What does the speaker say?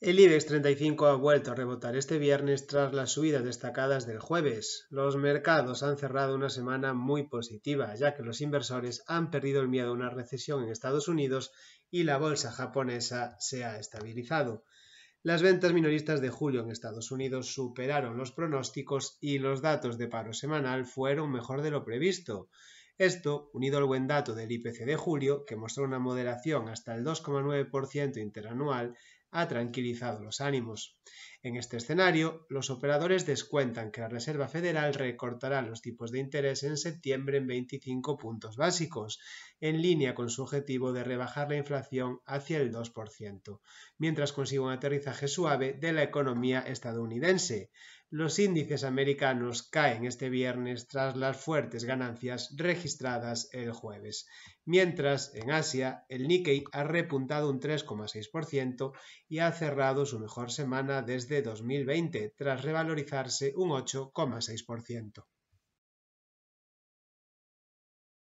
El IBEX 35 ha vuelto a rebotar este viernes tras las subidas destacadas del jueves. Los mercados han cerrado una semana muy positiva, ya que los inversores han perdido el miedo a una recesión en Estados Unidos y la bolsa japonesa se ha estabilizado. Las ventas minoristas de julio en Estados Unidos superaron los pronósticos y los datos de paro semanal fueron mejor de lo previsto. Esto, unido al buen dato del IPC de julio, que mostró una moderación hasta el 2,9% interanual, ha tranquilizado los ánimos. En este escenario, los operadores descuentan que la Reserva Federal recortará los tipos de interés en septiembre en 25 puntos básicos, en línea con su objetivo de rebajar la inflación hacia el 2%, mientras consigue un aterrizaje suave de la economía estadounidense. Los índices americanos caen este viernes tras las fuertes ganancias registradas el jueves, mientras en Asia el Nikkei ha repuntado un 3,6% y ha cerrado su mejor semana desde 2020 tras revalorizarse un 8,6%.